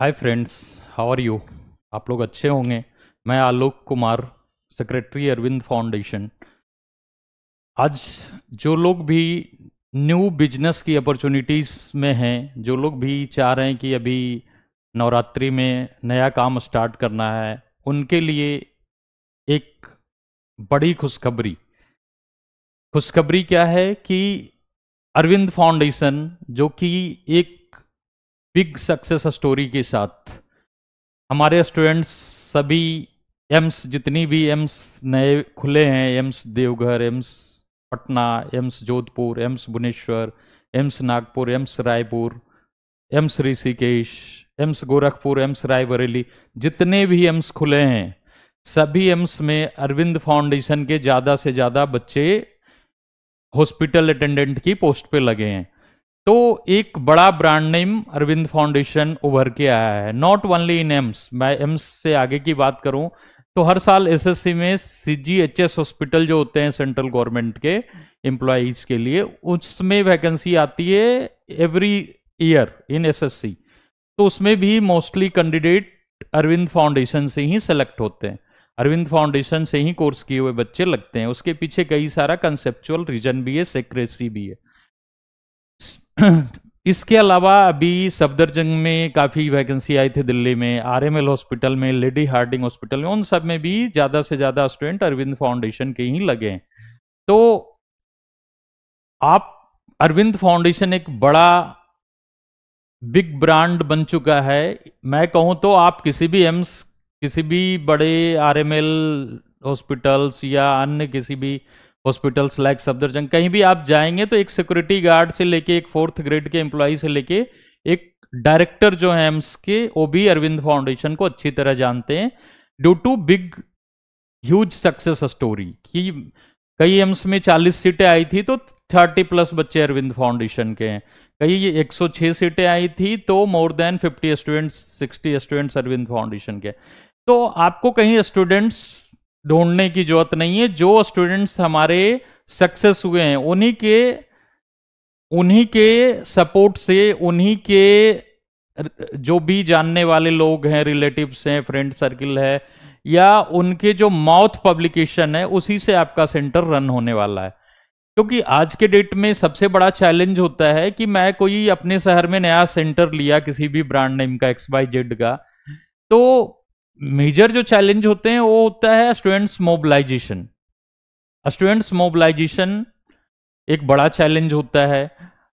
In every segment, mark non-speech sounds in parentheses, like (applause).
hi friends how are you आप लोग अच्छे होंगे मैं आलोक कुमार सेक्रेटरी अरविंद फाउंडेशन आज जो लोग भी न्यू बिजनेस की अपॉर्चुनिटीज़ में हैं जो लोग भी चाह रहे हैं कि अभी नवरात्रि में नया काम स्टार्ट करना है उनके लिए एक बड़ी खुशखबरी खुशखबरी क्या है कि अरविंद फाउंडेशन जो कि एक बिग सक्सेस स्टोरी के साथ हमारे स्टूडेंट्स सभी एम्स जितनी भी एम्स नए खुले हैं AIIMS Deoghar AIIMS Patna AIIMS Jodhpur AIIMS Bhubaneswar AIIMS Nagpur AIIMS Raipur AIIMS Rishikesh AIIMS Gorakhpur AIIMS Raebareli जितने भी एम्स खुले हैं सभी एम्स में अरविंद फाउंडेशन के ज़्यादा से ज़्यादा बच्चे हॉस्पिटल अटेंडेंट की पोस्ट पे लगे हैं तो एक बड़ा ब्रांड नेम अरविंद फाउंडेशन उभर के आया है नॉट ओनली इन एम्स मैं एम्स से आगे की बात करूं तो हर साल एसएससी में सीजीएचएस हॉस्पिटल जो होते हैं सेंट्रल गवर्नमेंट के एम्प्लॉज के लिए उसमें वैकेंसी आती है एवरी ईयर इन एसएससी तो उसमें भी मोस्टली कैंडिडेट अरविंद फाउंडेशन से ही सेलेक्ट होते हैं अरविंद फाउंडेशन से ही कोर्स किए हुए बच्चे लगते हैं उसके पीछे कई सारा कंसेप्चुअल रीजन भी है सेक्रेसी भी है इसके अलावा अभी सफदरजंग में काफ़ी वैकेंसी आई थी दिल्ली में आरएमएल हॉस्पिटल में लेडी हार्डिंग हॉस्पिटल में उन सब में भी ज़्यादा से ज़्यादा स्टूडेंट अरविंद फाउंडेशन के ही लगे हैं तो आप अरविंद फाउंडेशन एक बड़ा बिग ब्रांड बन चुका है मैं कहूँ तो आप किसी भी एम्स किसी भी बड़े आरएमएल हॉस्पिटल्स या अन्य किसी भी हॉस्पिटल्स लाइक सफदरजंग कहीं भी आप जाएंगे तो एक सिक्योरिटी गार्ड से लेके एक फोर्थ ग्रेड के एम्प्लॉय से लेके एक डायरेक्टर जो है एम्स के वो भी अरविंद फाउंडेशन को अच्छी तरह जानते हैं due to big huge success story कि कई एम्स में 40 सीटें आई थी तो 30 प्लस बच्चे अरविंद फाउंडेशन के हैं कई ये 106 सीटें आई थी तो more than 50 students 60 students Arvind foundation के तो आपको कहीं स्टूडेंट्स ढूंढने की जरूरत नहीं है जो स्टूडेंट्स हमारे सक्सेस हुए हैं उन्हीं के उन्हीं के सपोर्ट से उन्हीं के जो भी जानने वाले लोग हैं रिलेटिव्स हैं फ्रेंड सर्किल है या उनके जो माउथ पब्लिकेशन है उसी से आपका सेंटर रन होने वाला है क्योंकि आज के डेट में सबसे बड़ा चैलेंज होता है कि मैं कोई अपने शहर में नया सेंटर लिया किसी भी ब्रांड नेम का एक्स बाई जेड का तो मेजर जो चैलेंज होते हैं वो होता है स्टूडेंट्स मोबिलाइजेशन स्टूडेंट्स मोबिलाइजेशन एक बड़ा चैलेंज होता है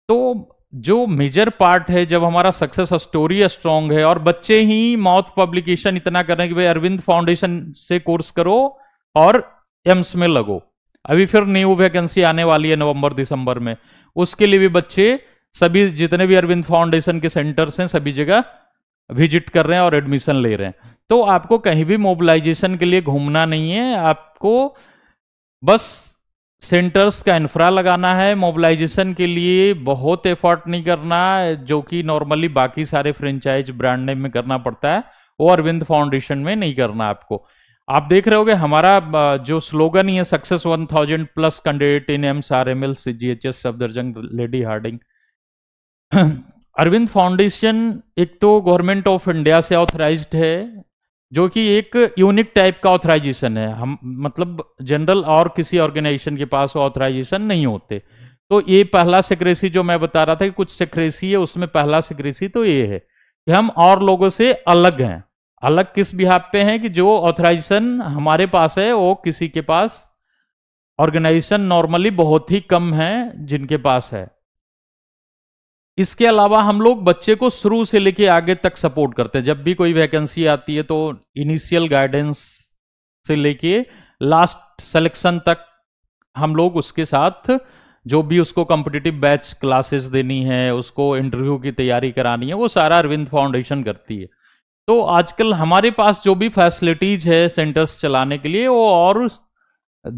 तो जो मेजर पार्ट है जब हमारा सक्सेस स्टोरी स्ट्रांग है और बच्चे ही माउथ पब्लिकेशन इतना कर रहे हैं कि भाई अरविंद फाउंडेशन से कोर्स करो और एम्स में लगो अभी फिर न्यू वैकेंसी आने वाली है नवंबर दिसंबर में उसके लिए भी बच्चे सभी जितने भी अरविंद फाउंडेशन के सेंटर्स हैं सभी जगह विजिट कर रहे हैं और एडमिशन ले रहे हैं तो आपको कहीं भी मोबिलाइजेशन के लिए घूमना नहीं है आपको बस सेंटर्स का इंफ्रा लगाना है मोबिलाइजेशन के लिए बहुत एफर्ट नहीं करना जो कि नॉर्मली बाकी सारे फ्रेंचाइज ब्रांड नेम में करना पड़ता है वो अरविंद फाउंडेशन में नहीं करना आपको आप देख रहे होगे हमारा जो स्लोगन ही है success one thousand plus candidate in AIIMS R M L C G H S Safdarjung Lady Hardinge Arvind foundation एक तो गवर्नमेंट ऑफ इंडिया से ऑथराइज है जो कि एक यूनिक टाइप का ऑथराइजेशन है हम मतलब जनरल और किसी ऑर्गेनाइजेशन के पास ऑथराइजेशन नहीं होते तो ये पहला सेक्रेसी जो मैं बता रहा था कि कुछ सेक्रेसी है उसमें पहला सेक्रेसी तो ये है कि हम और लोगों से अलग हैं अलग किस बिहाब पे हैं कि जो ऑथराइजेशन हमारे पास है वो किसी के पास ऑर्गेनाइजेशन नॉर्मली बहुत ही कम है जिनके पास है इसके अलावा हम लोग बच्चे को शुरू से लेके आगे तक सपोर्ट करते हैं जब भी कोई वैकेंसी आती है तो इनिशियल गाइडेंस से लेके लास्ट सेलेक्शन तक हम लोग उसके साथ जो भी उसको कॉम्पिटिटिव बैच क्लासेस देनी है उसको इंटरव्यू की तैयारी करानी है वो सारा अरविंद फाउंडेशन करती है तो आजकल हमारे पास जो भी फैसिलिटीज है सेंटर्स चलाने के लिए वो और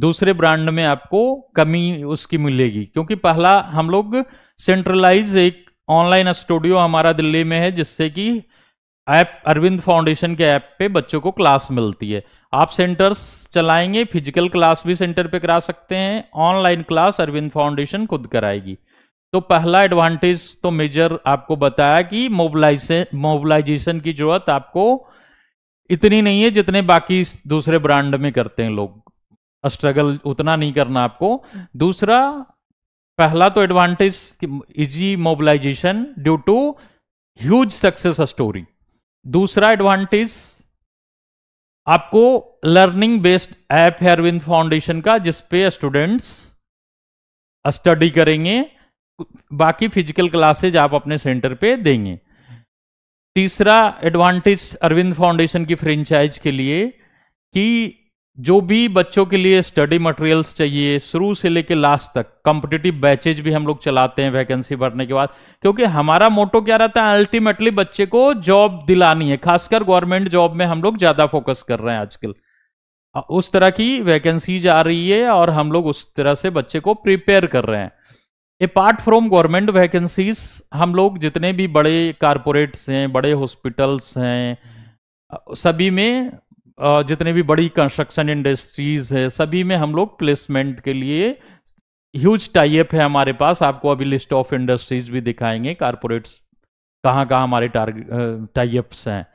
दूसरे ब्रांड में आपको कमी उसकी मिलेगी क्योंकि पहला हम लोग सेंट्रलाइज एक ऑनलाइन स्टूडियो हमारा दिल्ली में है जिससे कि ऐप अरविंद फाउंडेशन के ऐप पे बच्चों को क्लास मिलती है आप सेंटर्स चलाएंगे फिजिकल क्लास भी सेंटर पे करा सकते हैं ऑनलाइन क्लास अरविंद फाउंडेशन खुद कराएगी तो पहला एडवांटेज तो मेजर आपको बताया कि मोबिलाइजे मोबलाइजेशन की जरूरत आपको इतनी नहीं है जितने बाकी दूसरे ब्रांड में करते हैं लोग स्ट्रगल उतना नहीं करना आपको दूसरा पहला तो advantage easy mobilisation due to huge success story दूसरा एडवांटेज आपको लर्निंग बेस्ड ऐप है अरविंद फाउंडेशन का जिसपे स्टूडेंट्स स्टडी करेंगे बाकी फिजिकल क्लासेज आप अपने सेंटर पे देंगे तीसरा एडवांटेज अरविंद फाउंडेशन की फ्रेंचाइज के लिए कि जो भी बच्चों के लिए स्टडी मटेरियल्स चाहिए शुरू से लेकर लास्ट तक कॉम्पिटिटिव बैचेज भी हम लोग चलाते हैं वैकेंसी भरने के बाद क्योंकि हमारा मोटो क्या रहता है अल्टीमेटली बच्चे को जॉब दिलानी है खासकर गवर्नमेंट जॉब में हम लोग ज्यादा फोकस कर रहे हैं आजकल उस तरह की वैकेंसीज आ रही है और हम लोग उस तरह से बच्चे को प्रिपेयर कर रहे हैं अपार्ट फ्रॉम गवर्नमेंट वैकेंसीज हम लोग जितने भी बड़े कारपोरेट्स हैं बड़े हॉस्पिटल्स हैं सभी में जितने भी बड़ी कंस्ट्रक्शन इंडस्ट्रीज है सभी में हम लोग प्लेसमेंट के लिए ह्यूज टाइप है हमारे पास आपको अभी लिस्ट ऑफ इंडस्ट्रीज भी दिखाएंगे कारपोरेट्स कहाँ कहाँ हमारे टारगेट टाइप्स हैं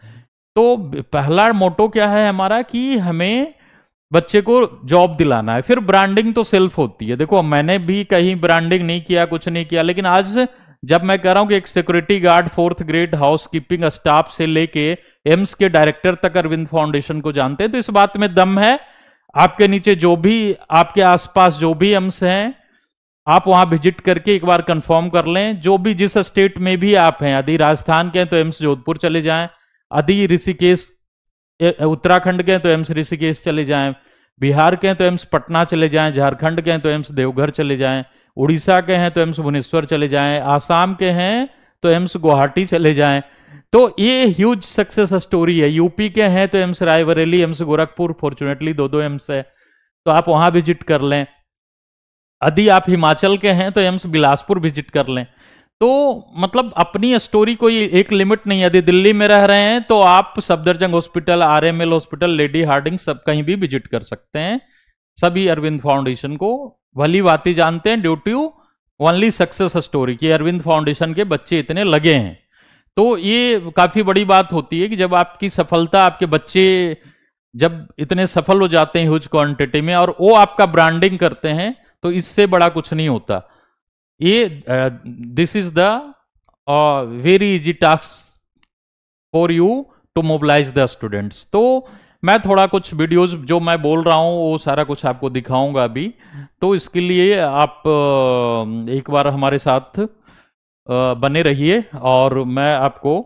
तो पहला मोटो क्या है हमारा कि हमें बच्चे को जॉब दिलाना है फिर ब्रांडिंग तो सेल्फ होती है देखो मैंने भी कहीं ब्रांडिंग नहीं किया कुछ नहीं किया लेकिन आज जब मैं कह रहा हूं कि एक security guard fourth grade housekeeping staff से लेके एम्स के डायरेक्टर तक अरविंद फाउंडेशन को जानते हैं तो इस बात में दम है आपके नीचे जो भी आपके आसपास जो भी एम्स हैं आप वहां विजिट करके एक बार कंफर्म कर लें जो भी जिस स्टेट में भी आप हैं यदि राजस्थान के हैं तो एम्स जोधपुर चले जाएं यदि ऋषिकेश उत्तराखंड के हैं तो एम्स ऋषिकेश चले जाएं बिहार के हैं तो एम्स पटना चले जाएं झारखंड के हैं तो एम्स देवघर चले जाएं उड़ीसा के हैं तो एम्स भुवनेश्वर चले जाएं आसाम के हैं तो एम्स गुवाहाटी चले जाएं तो ये ह्यूज सक्सेस स्टोरी है यूपी के हैं तो AIIMS Raebareli AIIMS Gorakhpur fortunately दो दो एम्स है तो आप वहां विजिट कर लें यदि आप हिमाचल के हैं तो एम्स बिलासपुर विजिट कर लें तो मतलब अपनी स्टोरी कोई एक लिमिट नहीं है यदि दिल्ली में रह रहे हैं तो आप Safdarjung hospital L hospital Lady Hardinge सब कहीं भी विजिट कर सकते हैं सभी अरविंद फाउंडेशन को भली बाती जानते हैं due to only success story कि अरविंद फाउंडेशन के बच्चे इतने लगे हैं तो ये काफी बड़ी बात होती है कि जब आपकी सफलता आपके बच्चे जब इतने सफल हो जाते हैं ह्यूज क्वांटिटी में और वो आपका ब्रांडिंग करते हैं तो इससे बड़ा कुछ नहीं होता ये this is the very easy task for you to mobilise the students तो मैं थोड़ा कुछ वीडियोस जो मैं बोल रहा हूँ वो सारा कुछ आपको दिखाऊंगा अभी तो इसके लिए आप एक बार हमारे साथ बने रहिए और मैं आपको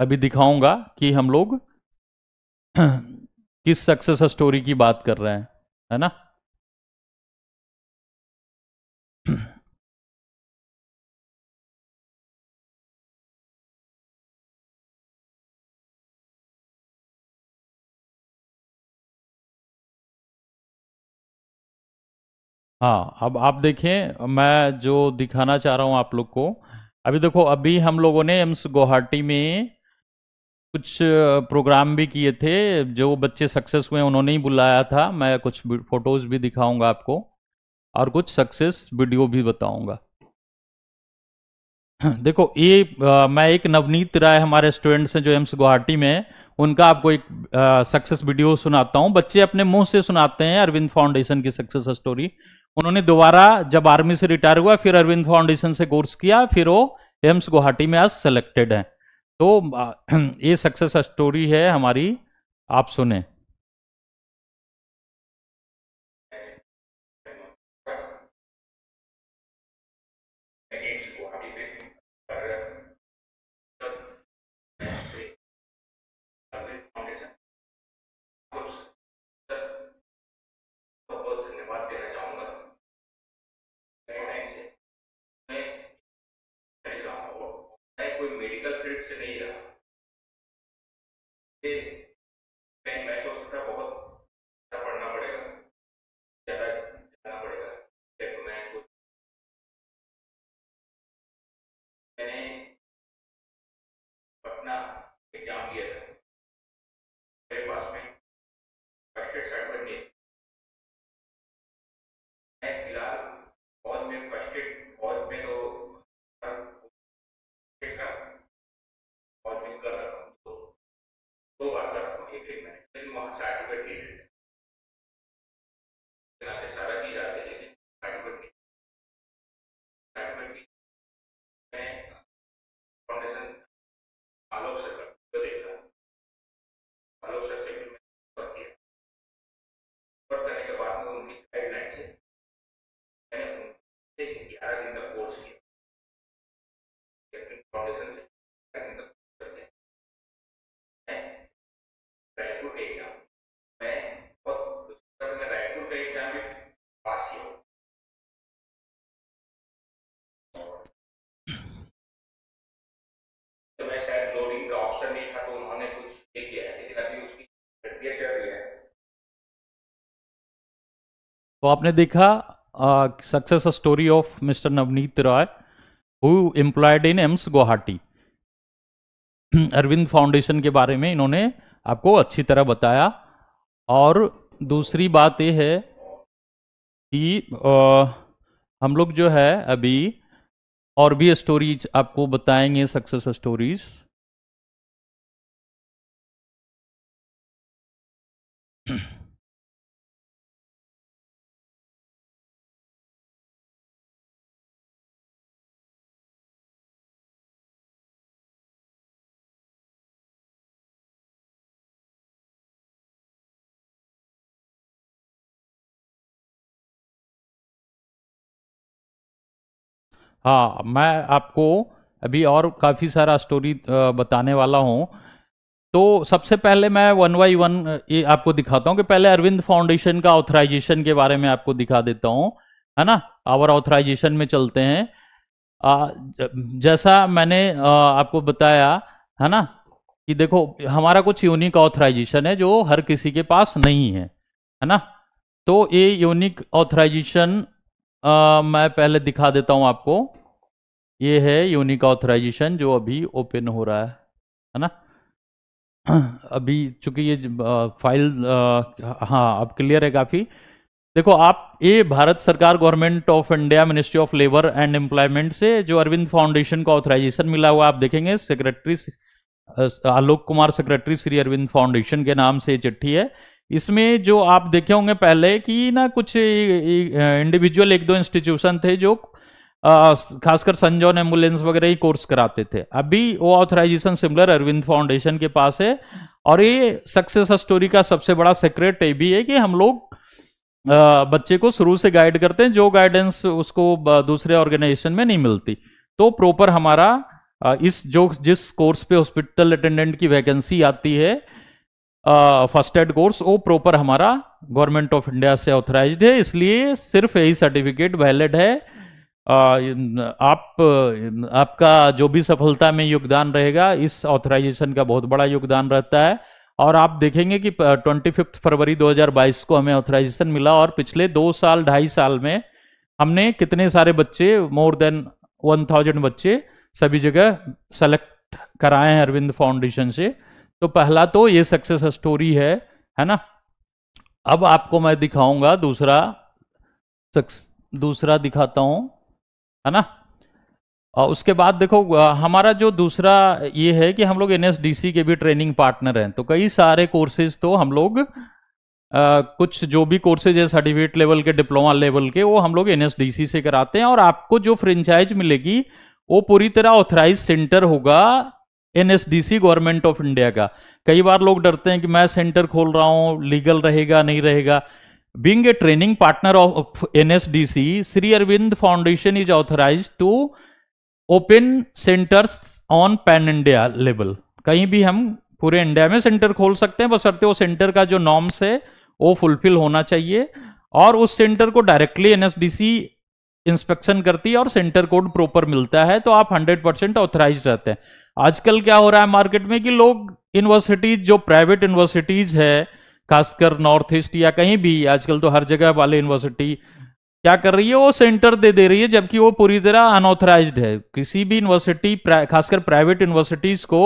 अभी दिखाऊंगा कि हम लोग (clears throat) किस सक्सेस स्टोरी की बात कर रहे हैं है ना (clears throat) हाँ, अब आप देखें मैं जो दिखाना चाह रहा हूँ आप लोग को अभी देखो अभी हम लोगों ने एम्स गुवाहाटी में कुछ प्रोग्राम भी किए थे जो बच्चे सक्सेस हुए उन्होंने ही बुलाया था मैं कुछ फोटोज भी दिखाऊंगा आपको और कुछ सक्सेस वीडियो भी बताऊंगा (clears throat) देखो ये मैं एक नवनीत राय हमारे स्टूडेंट्स हैं जो एम्स गुवाहाटी में उनका आपको एक सक्सेस वीडियो सुनाता हूँ बच्चे अपने मुंह से सुनाते हैं अरविंद फाउंडेशन की सक्सेस स्टोरी उन्होंने दोबारा जब आर्मी से रिटायर हुआ फिर अरविंद फाउंडेशन से कोर्स किया फिर वो एम्स गुवाहाटी में आज सेलेक्टेड हैं तो (clears throat) ये सक्सेस स्टोरी है हमारी आप सुने to तो आपने देखा success story of mister Navneet Roy who employed in AIIMS Guwahati Arvind foundation के बारे में इन्होंने आपको अच्छी तरह बताया और दूसरी बात यह है कि आ, हम लोग जो है अभी और भी स्टोरीज आपको बताएंगे सक्सेस स्टोरीज़ हाँ मैं आपको अभी और काफ़ी सारा स्टोरी बताने वाला हूँ तो सबसे पहले मैं वन बाई वन ये आपको दिखाता हूँ कि पहले अरविंद फाउंडेशन का ऑथराइजेशन के बारे में आपको दिखा देता हूँ है ना आवर ऑथराइजेशन में चलते हैं आ, जैसा मैंने आ, आपको बताया है ना कि देखो हमारा कुछ यूनिक ऑथराइजेशन है जो हर किसी के पास नहीं है है ना तो ये यूनिक ऑथराइजेशन आ, मैं पहले दिखा देता हूं आपको ये है यूनिक ऑथराइजेशन जो अभी ओपन हो रहा है है ना (clears throat) अभी चूंकि ये फाइल हाँ अब क्लियर है काफ़ी देखो आप ये भारत सरकार government of India ministry of labour and employment से जो अरविंद फाउंडेशन का ऑथराइजेशन मिला हुआ आप देखेंगे secretary Alok Kumar secretary Shri Arvind foundation के नाम से चिट्ठी है इसमें जो आप देखे होंगे पहले कि ना कुछ इंडिविजुअल एक दो इंस्टीट्यूशन थे जो खासकर संजोन एम्बुलेंस वगैरह ही कोर्स कराते थे अभी वो ऑथराइजेशन सिमिलर अरविंद फाउंडेशन के पास है और ये सक्सेस स्टोरी का सबसे बड़ा सेक्रेट ये भी है कि हम लोग बच्चे को शुरू से गाइड करते हैं जो गाइडेंस उसको दूसरे ऑर्गेनाइजेशन में नहीं मिलती तो प्रॉपर हमारा इस जो जिस कोर्स पे हॉस्पिटल अटेंडेंट की वैकेंसी आती है फर्स्ट एड कोर्स वो प्रॉपर हमारा गवर्नमेंट ऑफ इंडिया से ऑथराइज है इसलिए सिर्फ यही सर्टिफिकेट वैलिड है आ, आप आपका जो भी सफलता में योगदान रहेगा इस ऑथराइजेशन का बहुत बड़ा योगदान रहता है और आप देखेंगे कि ट्वेंटी फिफ्थ फरवरी 2022 को हमें ऑथराइजेशन मिला और पिछले दो साल ढाई साल में हमने कितने सारे बच्चे मोर देन वन थाउजेंड बच्चे सभी जगह सेलेक्ट कराए हैं अरविंद फाउंडेशन से तो पहला तो ये सक्सेस स्टोरी है है ना अब आपको मैं दिखाऊंगा दूसरा सक्स दूसरा दिखाता हूं है ना और उसके बाद देखो हमारा जो दूसरा ये है कि हम लोग एनएसडीसी के भी ट्रेनिंग पार्टनर हैं तो कई सारे कोर्सेज तो हम लोग आ, कुछ जो भी कोर्सेज है सर्टिफिकेट लेवल के डिप्लोमा लेवल के वो हम लोग एनएसडीसी से कराते हैं और आपको जो फ्रेंचाइज मिलेगी वो पूरी तरह ऑथराइज सेंटर होगा एनएसडीसी गवर्नमेंट ऑफ इंडिया का कई बार लोग डरते हैं कि मैं सेंटर खोल रहा हूं लीगल रहेगा नहीं रहेगा being a training partner of NSDC, Shri Arvind foundation is authorized to open centres on pan India level कहीं भी हम पूरे इंडिया में सेंटर खोल सकते हैं बसरते वो सेंटर का जो नॉर्म्स है वो फुलफिल होना चाहिए और उस सेंटर को डायरेक्टली एनएसडीसी इंस्पेक्शन करती है और सेंटर कोड प्रॉपर मिलता है तो आप 100 परसेंट ऑथराइज रहते हैं आजकल क्या हो रहा है मार्केट में कि लोग यूनिवर्सिटीज जो प्राइवेट यूनिवर्सिटीज है खासकर नॉर्थ ईस्ट या कहीं भी आजकल तो हर जगह वाले यूनिवर्सिटी क्या कर रही है वो सेंटर दे दे रही है जबकि वो पूरी तरह अनऑथराइज है किसी भी यूनिवर्सिटी प्रा, खासकर प्राइवेट यूनिवर्सिटीज को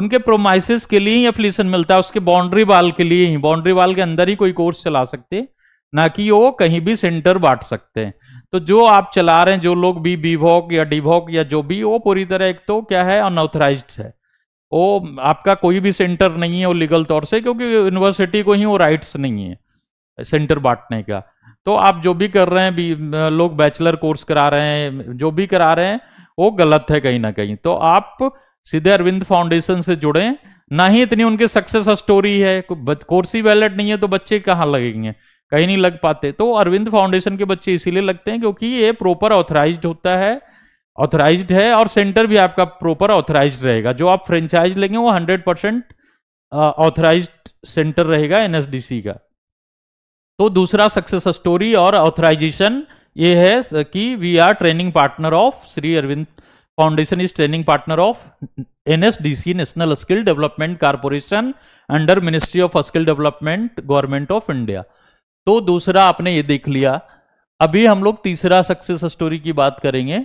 उनके प्रोमाइसिस के लिए ही एफिलेशन मिलता है उसके बाउंड्री वाल के लिए ही बाउंड्री वाल के अंदर ही कोई कोर्स चला सकते ना कि वो कहीं भी सेंटर बांट सकते हैं तो जो आप चला रहे हैं जो लोग भी बीवॉक या डिवॉक या जो भी वो पूरी तरह एक तो क्या है अनऑथराइज है वो आपका कोई भी सेंटर नहीं है वो लीगल तौर से क्योंकि यूनिवर्सिटी को ही वो राइट्स नहीं है सेंटर बांटने का तो आप जो भी कर रहे हैं लोग बैचलर कोर्स करा रहे हैं जो भी करा रहे हैं वो गलत है कहीं ना कहीं तो आप सीधे अरविंद फाउंडेशन से जुड़े ना ही इतनी उनकी सक्सेस स्टोरी है कोर्स ही वैलिड नहीं है तो बच्चे कहाँ लगेंगे कहीं नहीं लग पाते तो अरविंद फाउंडेशन के बच्चे इसीलिए लगते हैं क्योंकि ये प्रॉपर ऑथराइज होता है ऑथराइज है और सेंटर भी आपका प्रॉपर ऑथराइज रहेगा जो आप फ्रेंचाइज लेंगे वो हंड्रेड परसेंट ऑथराइज सेंटर रहेगा एनएसडीसी का तो दूसरा सक्सेस स्टोरी और ऑथराइजेशन ये है कि we are training partner of Shri Arvind foundation is training partner of NSDC national skill development corporation under ministry of skill development government of India तो दूसरा आपने ये देख लिया अभी हम लोग तीसरा सक्सेस स्टोरी की बात करेंगे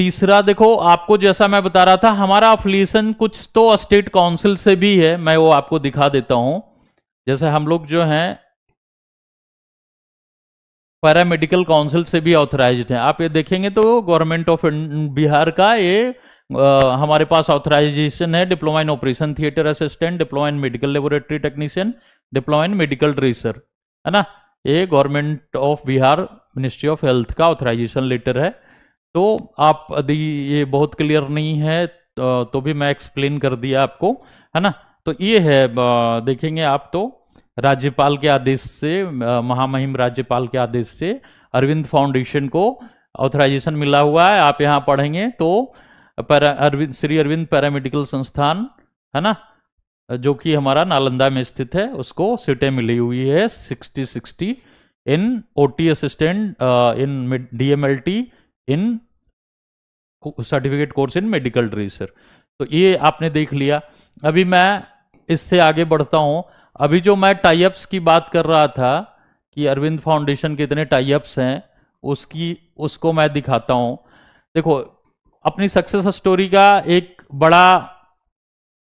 तीसरा देखो आपको जैसा मैं बता रहा था हमारा अफिलियशन कुछ तो स्टेट काउंसिल से भी है मैं वो आपको दिखा देता हूं जैसे हम लोग जो हैं पैरामेडिकल काउंसिल से भी ऑथराइज हैं आप ये देखेंगे तो गवर्नमेंट ऑफ बिहार का ये आ, हमारे पास ऑथराइजेशन है diploma in operation theatre assistant diploma in medical laboratory technician diploma in medical tracer है ना ये government of Bihar ministry of health का ऑथराइजेशन लेटर है तो आप यदि ये बहुत क्लियर नहीं है तो, तो भी मैं एक्सप्लेन कर दिया आपको है ना तो ये है देखेंगे आप तो राज्यपाल के आदेश से महामहिम राज्यपाल के आदेश से अरविंद फाउंडेशन को ऑथराइजेशन मिला हुआ है आप यहाँ पढ़ेंगे तो पैरा अरविंद श्री अरविंद पैरामेडिकल संस्थान है ना जो कि हमारा नालंदा में स्थित है उसको सीटें मिली हुई है sixty sixty in O T assistant in D M L T in certificate course in medical tracer तो ये आपने देख लिया अभी मैं इससे आगे बढ़ता हूँ अभी जो मैं टाइप्स की बात कर रहा था कि अरविंद फाउंडेशन के इतने टाइप्स हैं उसकी उसको मैं दिखाता हूँ देखो अपनी सक्सेस स्टोरी का एक बड़ा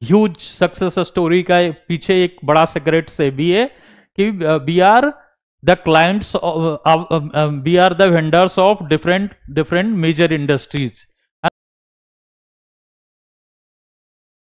ह्यूज सक्सेस स्टोरी का पीछे एक बड़ा सीक्रेट से भी है कि we are the clients we are the vendors of different different major industries